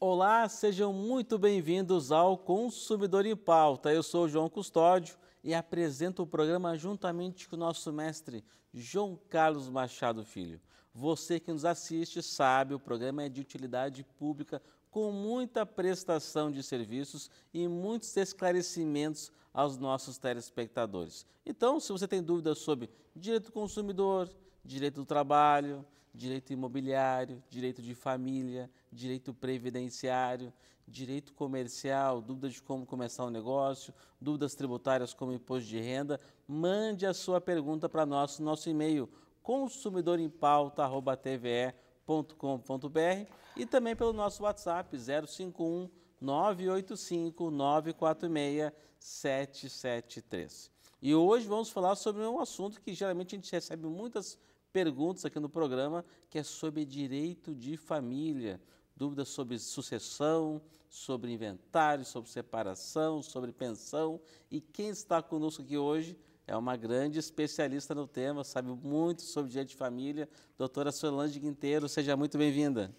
Olá, sejam muito bem-vindos ao Consumidor em Pauta. Eu sou João Custódio e apresento o programa juntamente com o nosso mestre João Carlos Machado Filho. Você que nos assiste sabe, o programa é de utilidade pública com muita prestação de serviços e muitos esclarecimentos aos nossos telespectadores. Então, se você tem dúvidas sobre direito do consumidor, direito do trabalho, direito imobiliário, direito de família, direito previdenciário, direito comercial, dúvidas de como começar um negócio, dúvidas tributárias como imposto de renda, mande a sua pergunta para nós no nosso e-mail consumidorimpauta@tve www.cultura.com.br e também pelo nosso WhatsApp 051 985 946 773. E hoje vamos falar sobre um assunto que geralmente a gente recebe muitas perguntas aqui no programa, que é sobre direito de família, dúvidas sobre sucessão, sobre inventário, sobre separação, sobre pensão. E quem está conosco aqui hoje é uma grande especialista no tema, sabe muito sobre direito de família. Doutora Solange Quinteiro, seja muito bem-vinda.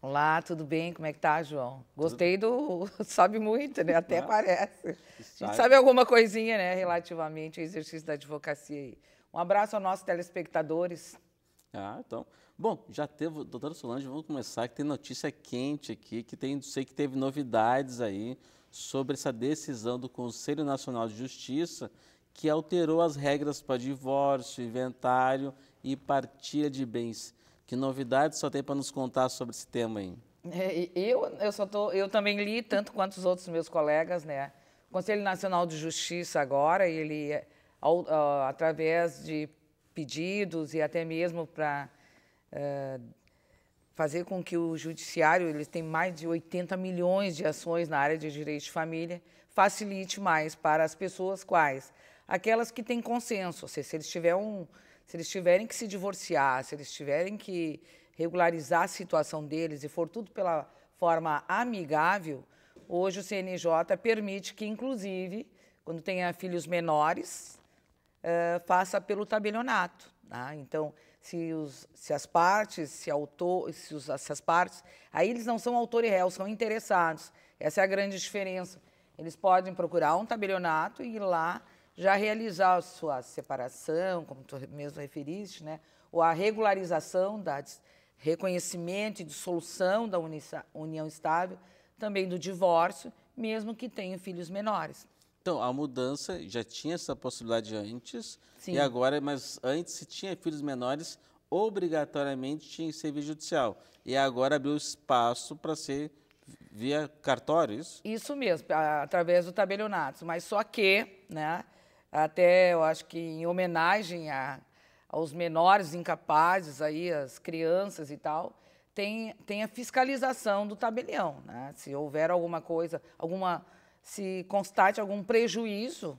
Olá, tudo bem? Como é que tá, João? Gostei do. Sabe muito, né? Até tá. parece. Sabe. A gente sabe alguma coisinha, né? Relativamente ao exercício da advocacia aí. Um abraço aos nossos telespectadores. Ah, então. Bom, já teve, doutora Solange, vamos começar, que tem notícia quente aqui, que tem, sei que teve novidades aí sobre essa decisão do Conselho Nacional de Justiça que alterou as regras para divórcio, inventário e partilha de bens. Que novidade só tem para nos contar sobre esse tema aí? É, eu, eu, só tô, eu também li, tanto quanto os outros meus colegas, né? O Conselho Nacional de Justiça agora, ele, é, ao, ao, através de pedidos e até mesmo para é, fazer com que o judiciário, eles têm mais de 80 milhões de ações na área de direito de família, facilite mais para as pessoas quais aquelas que têm consenso. Seja, se, eles tiver um, se eles tiverem que se divorciar, se eles tiverem que regularizar a situação deles e for tudo pela forma amigável, hoje o CNJ permite que, inclusive, quando tenha filhos menores, uh, faça pelo tabelionato. Tá? Então, se, os, se, as partes, se, autor, se, os, se as partes, aí eles não são autor e réu, são interessados. Essa é a grande diferença. Eles podem procurar um tabelionato e ir lá já realizar a sua separação, como tu mesmo referiste, né, ou a regularização da reconhecimento e dissolução da união estável, também do divórcio, mesmo que tenham filhos menores. Então, a mudança já tinha essa possibilidade antes, Sim. e agora, mas antes, se tinha filhos menores, obrigatoriamente tinha que ser via judicial. E agora abriu espaço para ser via cartórios? É isso mesmo, através do tabelionato. Mas só que, né, até eu acho que em homenagem a, aos menores incapazes, aí, as crianças e tal, tem, tem a fiscalização do tabelião. Né? Se houver alguma coisa, alguma se constate algum prejuízo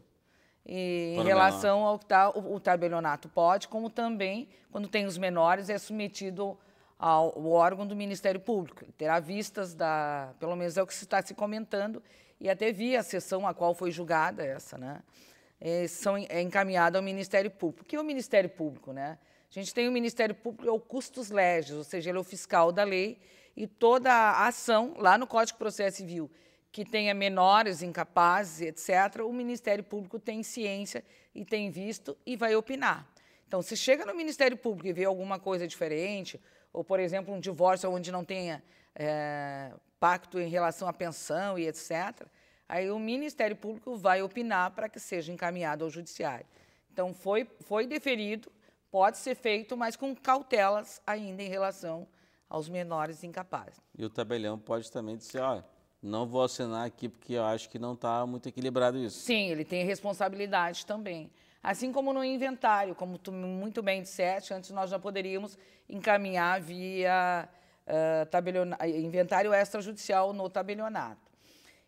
em relação menor. ao que tá, o, o tabelionato pode, como também, quando tem os menores, é submetido ao, ao órgão do Ministério Público. terá vistas da, pelo menos é o que se está se comentando, e até vi a sessão a qual foi julgada essa, né? é, são é ao Ministério Público. O que é o Ministério Público, né? A gente tem o Ministério Público, é o custos legis, ou seja, ele é o fiscal da lei e toda a ação lá no Código de Processo Civil que tenha menores incapazes, etc., o Ministério Público tem ciência e tem visto e vai opinar. Então, se chega no Ministério Público e vê alguma coisa diferente, ou, por exemplo, um divórcio onde não tenha é, pacto em relação à pensão e etc., Aí o Ministério Público vai opinar para que seja encaminhado ao Judiciário. Então, foi, foi deferido, pode ser feito, mas com cautelas ainda em relação aos menores incapazes. E o tabelião pode também dizer, ó, não vou assinar aqui porque eu acho que não está muito equilibrado isso. Sim, ele tem responsabilidade também. Assim como no inventário, como tu muito bem disseste, antes nós já poderíamos encaminhar via uh, inventário extrajudicial no tabelionato.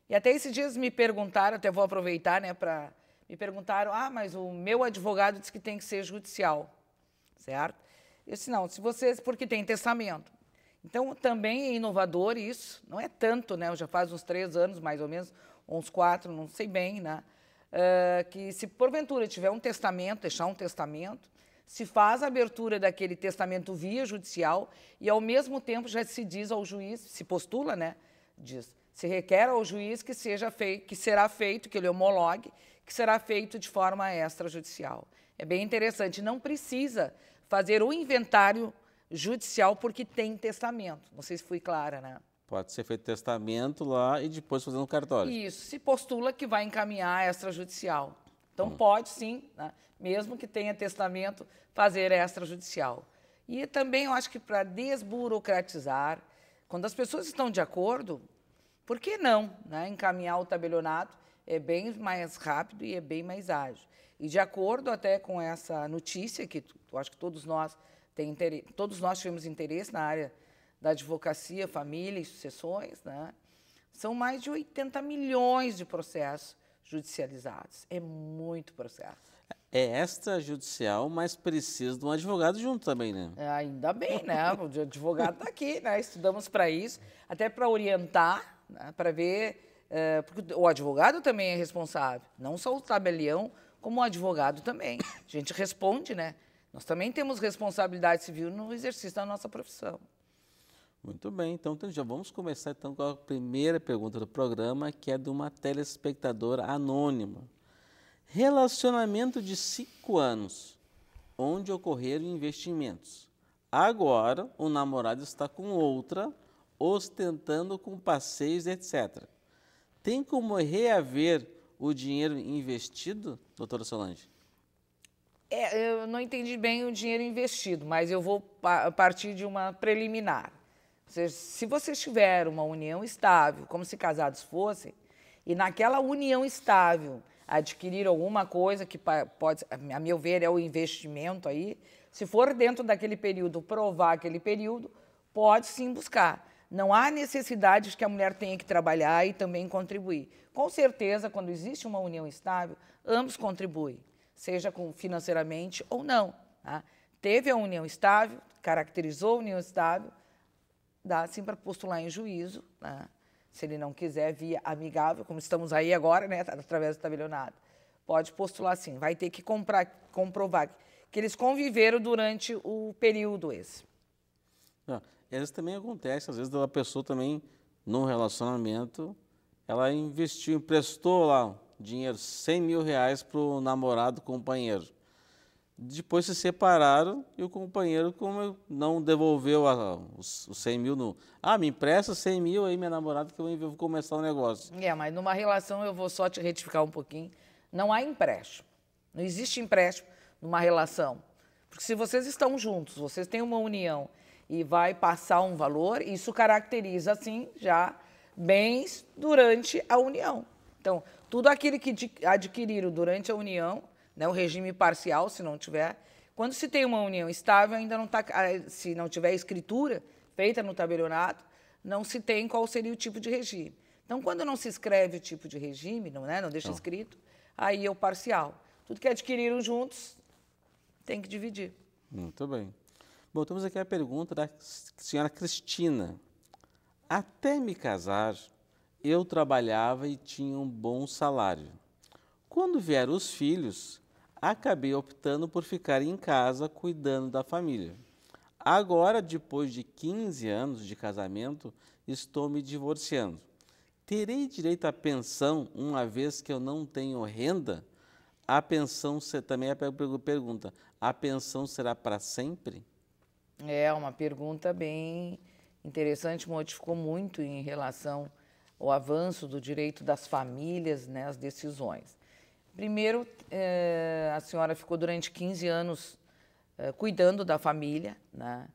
E até esses dias me perguntaram, até vou aproveitar, né, para me perguntaram: "Ah, mas o meu advogado disse que tem que ser judicial". Certo? Eu disse: "Não, se vocês porque tem testamento". Então, também é inovador isso, não é tanto, né? Já faz uns três anos, mais ou menos, uns quatro, não sei bem, né? Uh, que se porventura tiver um testamento, deixar um testamento, se faz a abertura daquele testamento via judicial e, ao mesmo tempo, já se diz ao juiz, se postula, né? Diz, se requer ao juiz que, seja feito, que será feito, que ele homologue, que será feito de forma extrajudicial. É bem interessante, não precisa fazer o inventário judicial porque tem testamento. Não sei se fui clara, né? Pode ser feito testamento lá e depois fazer no cartório. Isso, se postula que vai encaminhar extrajudicial. Então hum. pode sim, né? mesmo que tenha testamento, fazer extrajudicial. E também eu acho que para desburocratizar, quando as pessoas estão de acordo, por que não né, encaminhar o tabelionato? É bem mais rápido e é bem mais ágil. E de acordo até com essa notícia, que tu, acho que todos nós, tem interesse, todos nós tivemos interesse na área da advocacia, família e sucessões, né? são mais de 80 milhões de processos judicializados. É muito processo. É extrajudicial, mas precisa de um advogado junto também, né? É, ainda bem, né? O advogado está aqui, né? Estudamos para isso, até para orientar né, para ver. É, porque o advogado também é responsável, não só o tabelião, como o advogado também. A gente responde, né? Nós também temos responsabilidade civil no exercício da nossa profissão. Muito bem, então, então já vamos começar então com a primeira pergunta do programa, que é de uma telespectadora anônima. Relacionamento de cinco anos, onde ocorreram investimentos. Agora o namorado está com outra ostentando com passeios, etc. Tem como reaver o dinheiro investido, doutora Solange? É, eu não entendi bem o dinheiro investido, mas eu vou pa partir de uma preliminar. Ou seja, se você tiver uma união estável, como se casados fossem, e naquela união estável adquirir alguma coisa que pode, a meu ver, é o investimento aí, se for dentro daquele período, provar aquele período, pode sim buscar. Não há necessidades que a mulher tenha que trabalhar e também contribuir. Com certeza, quando existe uma união estável, ambos contribuem, seja financeiramente ou não. Tá? Teve a união estável, caracterizou a união estável, dá sim para postular em juízo, tá? se ele não quiser via amigável, como estamos aí agora, né, tá através do tabelionato. Pode postular sim, vai ter que comprar, comprovar que eles conviveram durante o período esse. Não. Ah, isso também acontece, às vezes, da pessoa também, num relacionamento, ela investiu, emprestou lá dinheiro, 100 mil reais para o namorado, companheiro. Depois se separaram e o companheiro como não devolveu a, os, os 100 mil. No, ah, me empresta 100 mil aí, minha namorada, que eu vou começar o um negócio. É, mas numa relação, eu vou só te retificar um pouquinho, não há empréstimo. Não existe empréstimo numa relação. Porque se vocês estão juntos, vocês têm uma união e vai passar um valor, isso caracteriza, assim, já bens durante a união. Então, tudo aquilo que adquiriram durante a união, né, o regime parcial, se não tiver, quando se tem uma união estável, ainda não está, ah, se não tiver escritura feita no tabelionato, não se tem qual seria o tipo de regime. Então, quando não se escreve o tipo de regime, não, né, não deixa não. escrito, aí é o parcial. Tudo que adquiriram juntos tem que dividir. Muito bem. Voltamos aqui à pergunta da senhora Cristina. Até me casar, eu trabalhava e tinha um bom salário. Quando vieram os filhos, acabei optando por ficar em casa cuidando da família. Agora, depois de 15 anos de casamento, estou me divorciando. Terei direito à pensão uma vez que eu não tenho renda? A pensão, também é a pergunta, a pensão será para sempre? É uma pergunta bem interessante, modificou muito em relação ao avanço do direito das famílias, né, decisões. Primeiro, eh, a senhora ficou durante 15 anos eh, cuidando da família, né?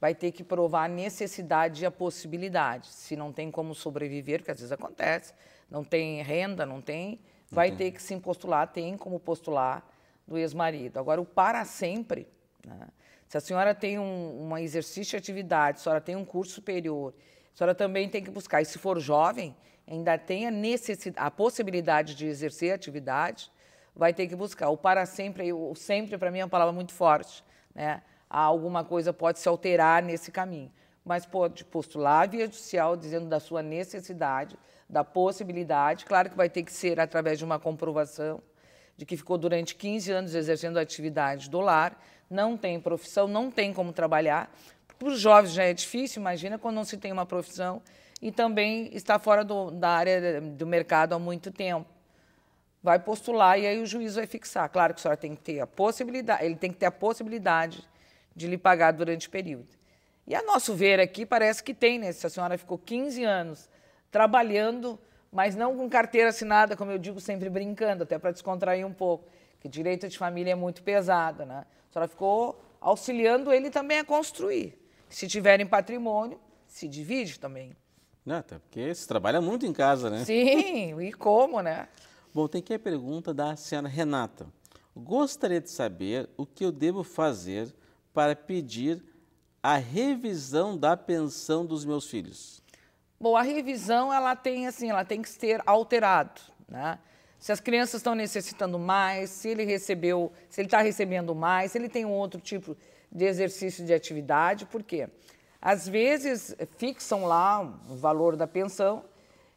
vai ter que provar a necessidade e a possibilidade. Se não tem como sobreviver, que às vezes acontece, não tem renda, não tem, vai ter que se postular, tem como postular do ex-marido. Agora, o para sempre, né? Se a senhora tem um uma exercício de atividade, se a senhora tem um curso superior, a senhora também tem que buscar. E se for jovem, ainda tem a, necessidade, a possibilidade de exercer atividade, vai ter que buscar. O para sempre, o sempre para mim é uma palavra muito forte, né? Alguma coisa pode se alterar nesse caminho, mas pode postular a via judicial dizendo da sua necessidade, da possibilidade, claro que vai ter que ser através de uma comprovação, de que ficou durante 15 anos exercendo atividade do lar, não tem profissão, não tem como trabalhar. Para os jovens já é difícil, imagina quando não se tem uma profissão e também está fora do, da área do mercado há muito tempo. Vai postular e aí o juiz vai fixar. Claro que a senhora tem que ter a possibilidade, ele tem que ter a possibilidade de lhe pagar durante o período. E a nosso ver aqui, parece que tem, né? Se a senhora ficou 15 anos trabalhando mas não com carteira assinada, como eu digo sempre brincando, até para descontrair um pouco, que direito de família é muito pesado, né? A senhora ficou auxiliando ele também a construir. Se tiverem patrimônio, se divide também. Não, até porque se trabalha muito em casa, né? Sim, e como, né? Bom, tem aqui a pergunta da senhora Renata. Gostaria de saber o que eu devo fazer para pedir a revisão da pensão dos meus filhos. Bom, a revisão ela tem assim, ela tem que ser alterado, né? Se as crianças estão necessitando mais, se ele recebeu, se ele está recebendo mais, se ele tem um outro tipo de exercício de atividade, por quê? Às vezes fixam lá o valor da pensão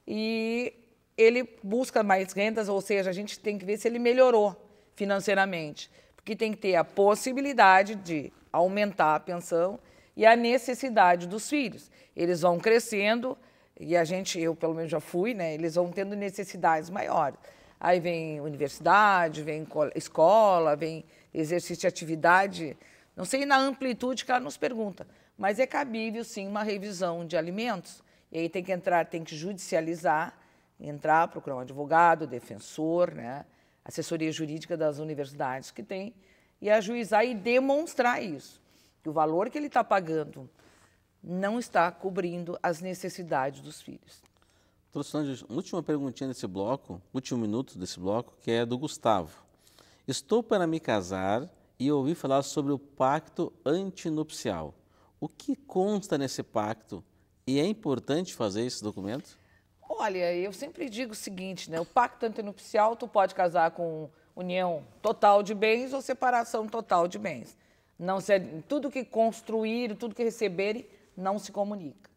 e ele busca mais rendas, ou seja, a gente tem que ver se ele melhorou financeiramente, porque tem que ter a possibilidade de aumentar a pensão e a necessidade dos filhos. Eles vão crescendo, e a gente, eu pelo menos já fui, né? Eles vão tendo necessidades maiores. Aí vem universidade, vem escola, vem exercício de atividade. Não sei na amplitude que ela nos pergunta, mas é cabível sim uma revisão de alimentos. E aí tem que entrar, tem que judicializar, entrar, procurar um advogado, defensor, né? assessoria jurídica das universidades que tem, e ajuizar e demonstrar isso. Que o valor que ele está pagando não está cobrindo as necessidades dos filhos. Trouxe última perguntinha desse bloco, último minuto desse bloco, que é do Gustavo. Estou para me casar e ouvi falar sobre o pacto antinupcial. O que consta nesse pacto e é importante fazer esse documento? Olha, eu sempre digo o seguinte, né? O pacto antinupcial, tu pode casar com união total de bens ou separação total de bens. Não se, é, tudo que construir, tudo que receberem não se comunica.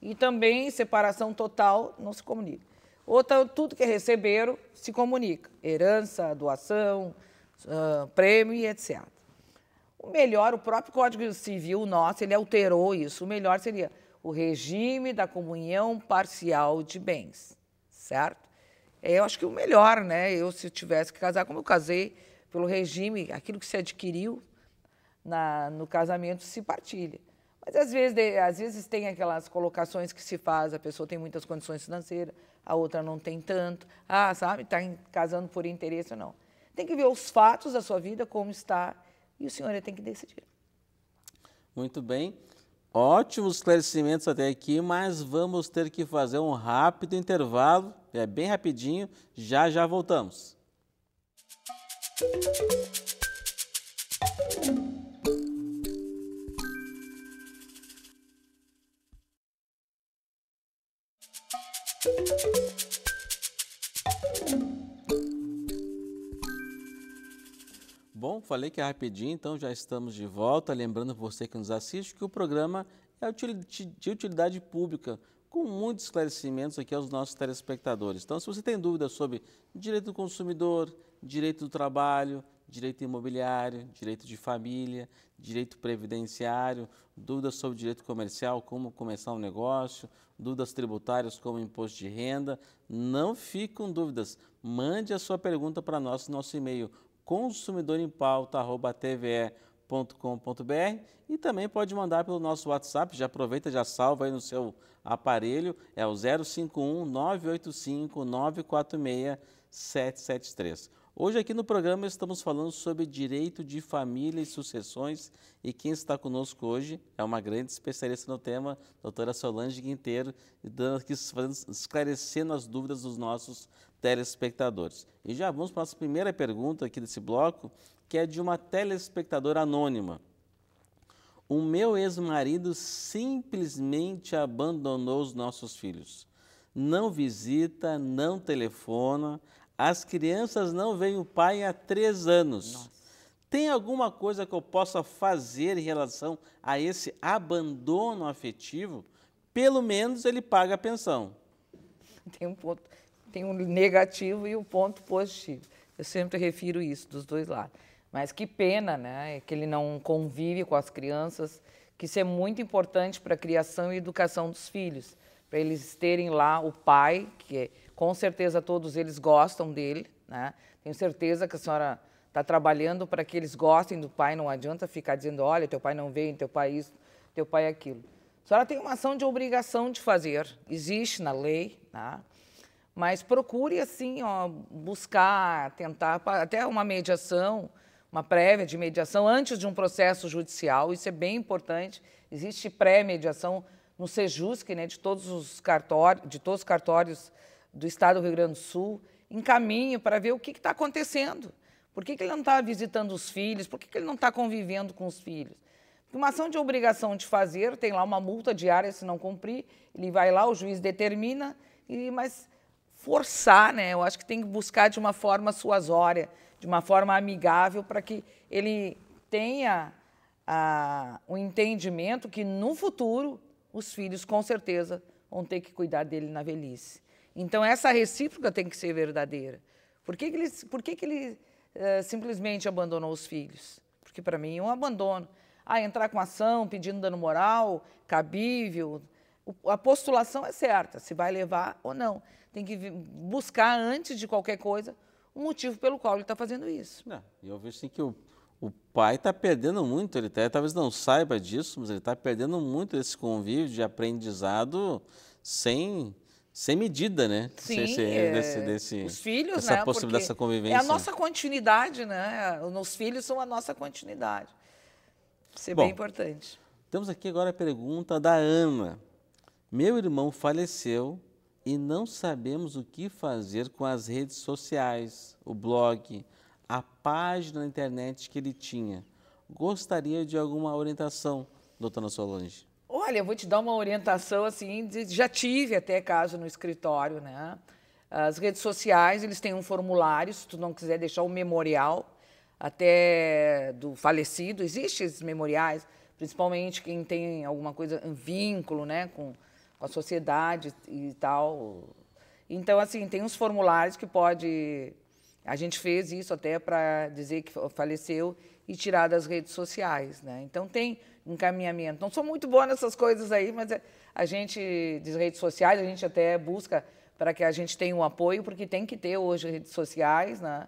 E também separação total não se comunica. Outra, tudo que é receberam se comunica: herança, doação, uh, prêmio e etc. O melhor, o próprio Código Civil nosso, ele alterou isso. O melhor seria o regime da comunhão parcial de bens, certo? É, eu acho que o melhor, né? Eu, se tivesse que casar, como eu casei, pelo regime, aquilo que se adquiriu na, no casamento se partilha. Mas às vezes, às vezes tem aquelas colocações que se faz, a pessoa tem muitas condições financeiras, a outra não tem tanto, ah, sabe, está casando por interesse ou não. Tem que ver os fatos da sua vida, como está, e o senhor tem que decidir. Muito bem. Ótimos esclarecimentos até aqui, mas vamos ter que fazer um rápido intervalo, é bem rapidinho, já já voltamos. Música falei que é rapidinho, então já estamos de volta. Lembrando você que nos assiste que o programa é de utilidade pública, com muitos esclarecimentos aqui aos nossos telespectadores. Então, se você tem dúvidas sobre direito do consumidor, direito do trabalho, direito imobiliário, direito de família, direito previdenciário, dúvidas sobre direito comercial, como começar um negócio, dúvidas tributárias como imposto de renda. Não fique com dúvidas. Mande a sua pergunta para nós no nosso e-mail consumidor em tve.com.br e também pode mandar pelo nosso WhatsApp, já aproveita, já salva aí no seu aparelho, é o 051 985 946 773. Hoje aqui no programa estamos falando sobre direito de família e sucessões e quem está conosco hoje é uma grande especialista no tema, doutora Solange Quinteiro, dando, esclarecendo as dúvidas dos nossos telespectadores. E já vamos para a nossa primeira pergunta aqui desse bloco, que é de uma telespectadora anônima. O meu ex-marido simplesmente abandonou os nossos filhos. Não visita, não telefona. As crianças não veem o pai há três anos. Nossa. Tem alguma coisa que eu possa fazer em relação a esse abandono afetivo? Pelo menos ele paga a pensão. Tem um ponto tem o um negativo e o um ponto positivo. Eu sempre refiro isso dos dois lados. Mas que pena, né? Que ele não convive com as crianças, que isso é muito importante para a criação e educação dos filhos, para eles terem lá o pai, que é, com certeza todos eles gostam dele, né? Tenho certeza que a senhora está trabalhando para que eles gostem do pai, não adianta ficar dizendo, olha, teu pai não vem, teu pai isso, teu pai aquilo. A senhora tem uma ação de obrigação de fazer, existe na lei, né? Mas procure, assim, ó, buscar, tentar até uma mediação, uma prévia de mediação antes de um processo judicial, isso é bem importante. Existe pré-mediação no Sejusc, né, de todos os cartórios, de todos os cartórios do Estado do Rio Grande do Sul, encaminhe para ver o que está acontecendo. Por que, que ele não está visitando os filhos? Por que, que ele não está convivendo com os filhos? Porque uma ação de obrigação de fazer tem lá uma multa diária se não cumprir, ele vai lá, o juiz determina, e, mas forçar, né? Eu acho que tem que buscar de uma forma suasória, de uma forma amigável, para que ele tenha o ah, um entendimento que no futuro os filhos com certeza vão ter que cuidar dele na velhice. Então essa recíproca tem que ser verdadeira. Por que, que ele, por que que ele uh, simplesmente abandonou os filhos? Porque para mim é um abandono. Ah, entrar com ação, pedindo dano moral, cabível, a postulação é certa, se vai levar ou não. Tem que buscar, antes de qualquer coisa, o motivo pelo qual ele está fazendo isso. É, eu vejo assim que o, o pai está perdendo muito, ele tá, talvez não saiba disso, mas ele está perdendo muito esse convívio de aprendizado sem, sem medida, né? Sim, sem, sem, é, é, desse, desse, os filhos, essa né? possibilidade dessa convivência. É a nossa continuidade, né? Os filhos são a nossa continuidade. Isso é Bom, bem importante. Temos aqui agora a pergunta da Ana. Meu irmão faleceu e não sabemos o que fazer com as redes sociais, o blog, a página na internet que ele tinha. Gostaria de alguma orientação, doutora Solange. Olha, eu vou te dar uma orientação assim, de, já tive até caso no escritório, né? As redes sociais, eles têm um formulário, se tu não quiser deixar um memorial até do falecido, existem esses memoriais, principalmente quem tem alguma coisa, um vínculo, né, com com a sociedade e tal. Então, assim, tem uns formulários que pode. A gente fez isso até para dizer que faleceu e tirar das redes sociais, né? Então tem encaminhamento. Não sou muito boa nessas coisas aí, mas é, a gente, de redes sociais, a gente até busca para que a gente tenha um apoio, porque tem que ter hoje redes sociais, né?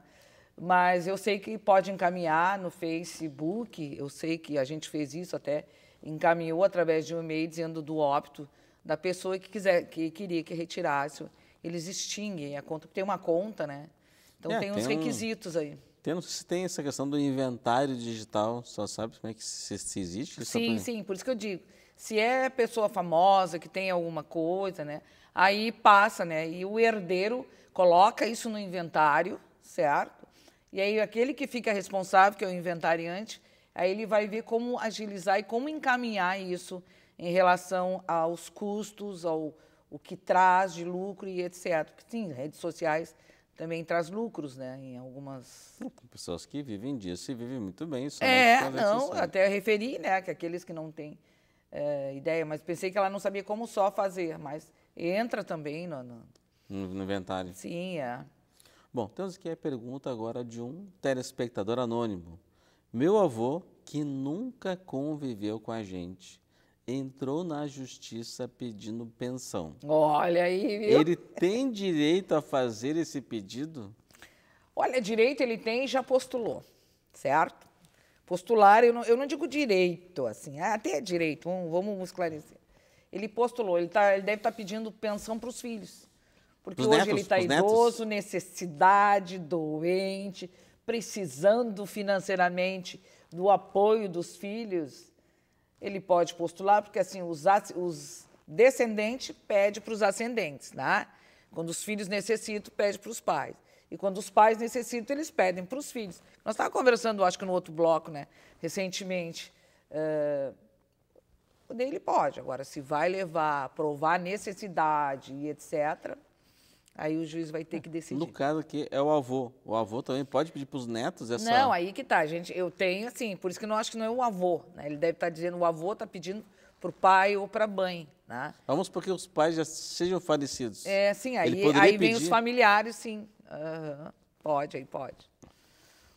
Mas eu sei que pode encaminhar no Facebook, eu sei que a gente fez isso até, encaminhou através de um e-mail dizendo do óbito da pessoa que quiser, que queria que retirasse, eles extinguem a conta, porque tem uma conta, né? Então é, tem, tem uns requisitos um, aí. Tem, tem essa questão do inventário digital, só sabe como é que se, se existe? Sim, sim, por isso que eu digo, se é pessoa famosa que tem alguma coisa, né? Aí passa, né? E o herdeiro coloca isso no inventário, certo? E aí aquele que fica responsável, que é o inventariante, aí ele vai ver como agilizar e como encaminhar isso em relação aos custos, ao o que traz de lucro e etc. Porque, sim, redes sociais também traz lucros, né? Em algumas. Pessoas que vivem disso e vivem muito bem. É, não, até referi, né? Que aqueles que não têm é, ideia, mas pensei que ela não sabia como só fazer, mas entra também no, no... no inventário. Sim, é. Bom, temos aqui a pergunta agora de um telespectador anônimo. Meu avô, que nunca conviveu com a gente, entrou na justiça pedindo pensão. Olha aí, viu? Ele tem direito a fazer esse pedido? Olha, direito ele tem e já postulou, certo? Postular, eu não, eu não digo direito, assim, ah, até é direito, vamos, vamos esclarecer. Ele postulou, ele, tá, ele deve estar tá pedindo pensão para os filhos. Porque pros hoje netos, ele está idoso, netos. necessidade, doente, precisando financeiramente do apoio dos filhos ele pode postular, porque assim, os, os descendentes pede para os ascendentes, né? Quando os filhos necessitam, pede para os pais. E quando os pais necessitam, eles pedem para os filhos. Nós estávamos conversando, acho que no outro bloco, né? Recentemente. Uh, ele pode. Agora, se vai levar, provar necessidade e etc., Aí o juiz vai ter é, que decidir. No caso aqui é o avô. O avô também pode pedir para os netos essa. É não, aí que tá, gente. Eu tenho assim, por isso que não acho que não é o avô. Né? Ele deve estar tá dizendo o avô está pedindo para o pai ou para a mãe. Né? Vamos porque os pais já sejam falecidos. É, sim. Aí, aí pedir... vem os familiares, sim. Uhum. Pode, aí pode.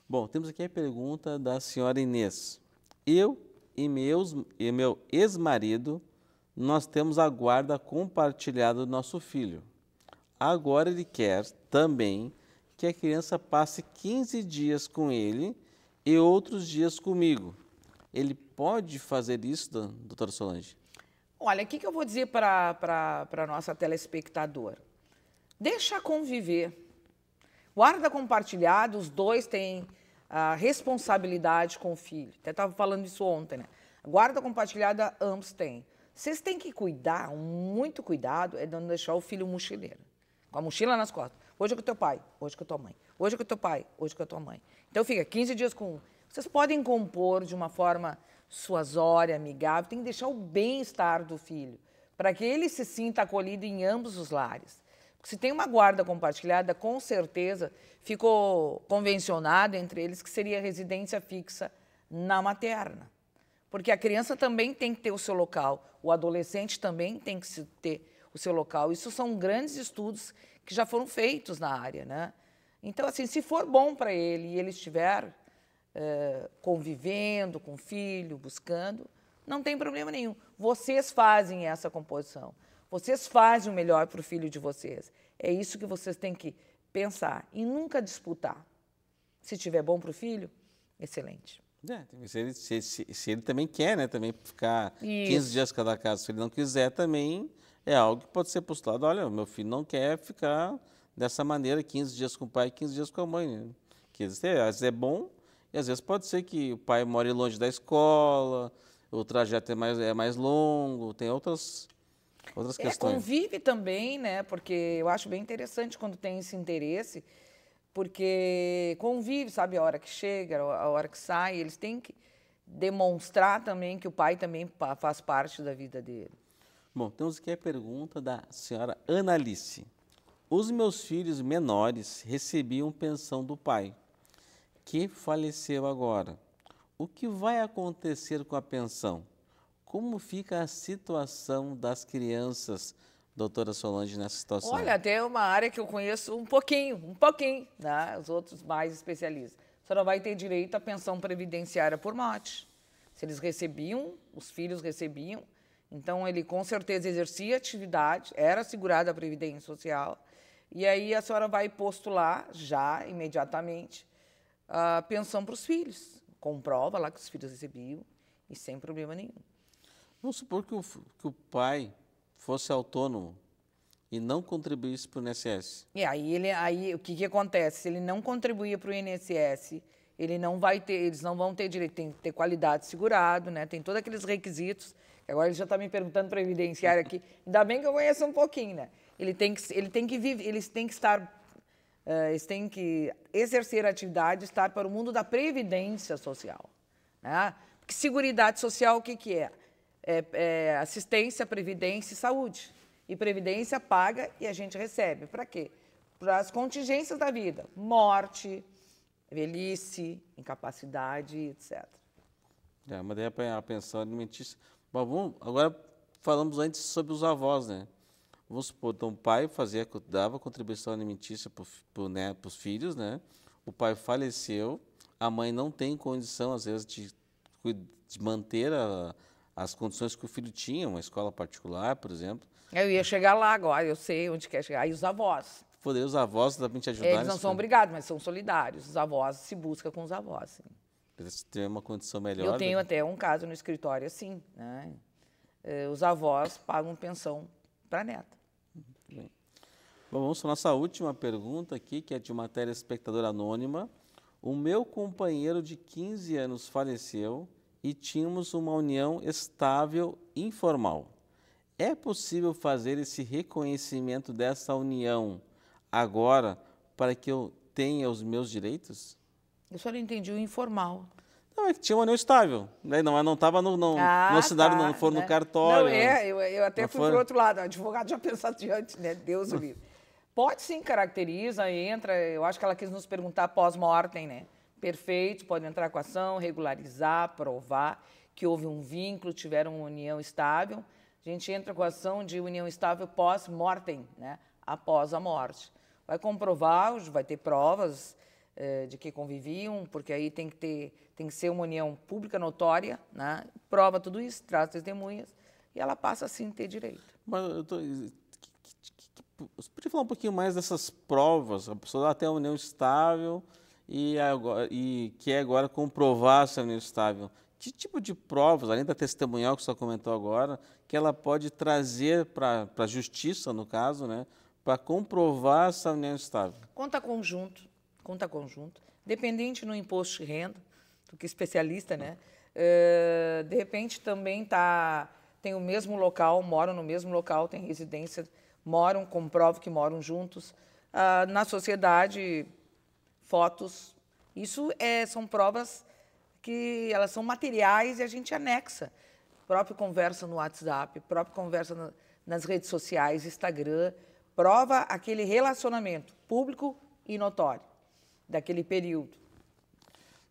Bom, temos aqui a pergunta da senhora Inês. Eu e, meus, e meu ex-marido, nós temos a guarda compartilhada do nosso filho. Agora ele quer também que a criança passe 15 dias com ele e outros dias comigo. Ele pode fazer isso, doutora Solange? Olha, o que, que eu vou dizer para a nossa telespectadora? Deixa conviver. Guarda compartilhado, os dois têm a ah, responsabilidade com o filho. Até estava falando isso ontem, né? Guarda compartilhada, ambos têm. Vocês têm que cuidar, muito cuidado, é não deixar o filho mochileiro com a mochila nas costas. Hoje é com teu pai, hoje é com tua mãe. Hoje é com teu pai, hoje é com tua mãe. Então fica 15 dias com um. Vocês podem compor de uma forma suasória, amigável, tem que deixar o bem-estar do filho, para que ele se sinta acolhido em ambos os lares. se tem uma guarda compartilhada, com certeza ficou convencionado entre eles que seria residência fixa na materna. Porque a criança também tem que ter o seu local, o adolescente também tem que ter o seu local. Isso são grandes estudos que já foram feitos na área, né? Então, assim, se for bom para ele e ele estiver eh, convivendo com o filho, buscando, não tem problema nenhum. Vocês fazem essa composição. Vocês fazem o melhor para o filho de vocês. É isso que vocês têm que pensar e nunca disputar. Se tiver bom para o filho, excelente. É, se, ele, se, se, se, ele também quer, né? Também ficar Isso. 15 dias cada casa. Se ele não quiser, também é algo que pode ser postulado. Olha, meu filho não quer ficar dessa maneira 15 dias com o pai e 15 dias com a mãe. Né? dizer, é, às vezes é bom e às vezes pode ser que o pai more longe da escola, o trajeto é mais, é mais longo, tem outras, outras é, questões. Convive também, né? Porque eu acho bem interessante quando tem esse interesse, porque convive, sabe, a hora que chega, a hora que sai, eles têm que demonstrar também que o pai também faz parte da vida dele. Bom, temos aqui a pergunta da senhora Analice. Os meus filhos menores recebiam pensão do pai, que faleceu agora. O que vai acontecer com a pensão? Como fica a situação das crianças, doutora Solange, nessa situação? Olha, tem uma área que eu conheço um pouquinho, um pouquinho, né? os outros mais especialistas. A senhora vai ter direito à pensão previdenciária por morte. Se eles recebiam, os filhos recebiam, então, ele com certeza exercia atividade, era segurado a Previdência Social, e aí a senhora vai postular, já imediatamente, a pensão para os filhos. Comprova lá que os filhos recebiam, e sem problema nenhum. Vamos supor que o, que o pai fosse autônomo e não contribuísse para o INSS. E é, aí, ele, aí o que, que acontece? Se ele não contribuía para o INSS, ele não vai ter, eles não vão ter direito, tem que ter qualidade segurado, né? tem todos aqueles requisitos Agora ele já está me perguntando para evidenciar aqui. Ainda bem que eu conheço um pouquinho, né? Ele tem que, ele tem que viver, eles têm que estar. Uh, eles têm que exercer atividade, estar para o mundo da previdência social. Né? Porque seguridade social, o que, que é? É, é? Assistência, previdência e saúde. E previdência paga e a gente recebe. Para quê? Para as contingências da vida. Morte, velhice, incapacidade, etc. É, mas daí é a pensão alimentícia Bom, vamos, agora falamos antes sobre os avós, né? Vamos supor, então o pai fazia, dava contribuição alimentícia para né, os filhos, né? O pai faleceu, a mãe não tem condição, às vezes, de, de manter a, as condições que o filho tinha, uma escola particular, por exemplo. Eu ia chegar lá agora, eu sei onde quer chegar. E os avós? Poder os avós também te ajudar. Eles não são obrigados, mas são solidários. Os avós se busca com os avós. Sim. Eles têm uma condição melhor. Eu tenho do... Né? até um caso no escritório assim, né? Eh, os avós pagam pensão para a neta. Bem. Bom, vamos para a nossa última pergunta aqui, que é de uma telespectadora anônima. O meu companheiro de 15 anos faleceu e tínhamos uma união estável informal. É possível fazer esse reconhecimento dessa união agora para que eu tenha os meus direitos? Eu só não entendi o informal. Não, é que tinha um anel estável. Né? Não estava não no, no, ah, no cenário, tá, não foram né? no cartório. Não, é, eu, eu até fui para o outro lado. O advogado já pensou diante, assim, né? Deus o livre. Pode sim, caracteriza, entra. Eu acho que ela quis nos perguntar pós-mortem, né? Perfeito, pode entrar com a ação, regularizar, provar que houve um vínculo, tiveram uma união estável. A gente entra com a ação de união estável pós-mortem, né? após a morte. Vai comprovar, vai ter provas, eh, de que conviviam, porque aí tem que ter, tem que ser uma união pública notória, né? prova tudo isso, traz testemunhas e ela passa assim a ter direito. Mas eu tô, eh, você podia falar um pouquinho mais dessas provas? A pessoa até a união estável e, agora, e quer agora comprovar essa união estável. Que tipo de provas, além da testemunhal que você comentou agora, que ela pode trazer para a justiça, no caso, né, para comprovar essa união estável? Conta conjunto, conta conjunto, dependente no imposto de renda, do que especialista, né? Uh, de repente também tá, tem o mesmo local, moram no mesmo local, tem residência, moram, comprovam que moram juntos. Uh, na sociedade, fotos. Isso é, são provas que elas são materiais e a gente anexa. própria conversa no WhatsApp, própria conversa nas redes sociais, Instagram, prova aquele relacionamento público e notório daquele período.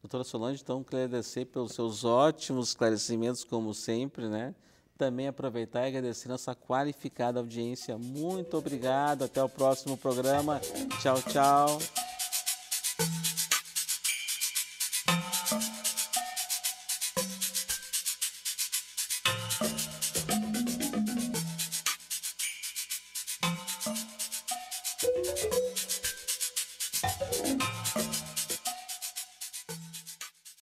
Doutora Solange, então, agradecer pelos seus ótimos esclarecimentos, como sempre, né? Também aproveitar e agradecer nossa qualificada audiência. Muito obrigado. Até o próximo programa. Tchau, tchau.